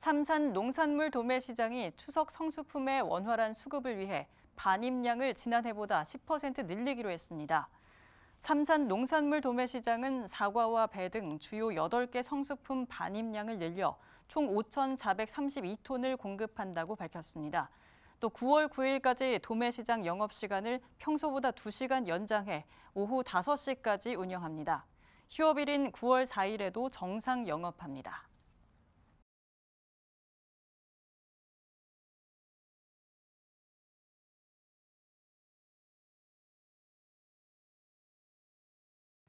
삼산 농산물 도매 시장이 추석 성수품의 원활한 수급을 위해 반입량을 지난해보다 10% 늘리기로 했습니다. 삼산 농산물 도매 시장은 사과와 배 등 주요 8개 성수품 반입량을 늘려 총 5,432톤을 공급한다고 밝혔습니다. 또 9월 9일까지 도매 시장 영업 시간을 평소보다 2시간 연장해 오후 5시까지 운영합니다. 휴업일인 9월 4일에도 정상 영업합니다.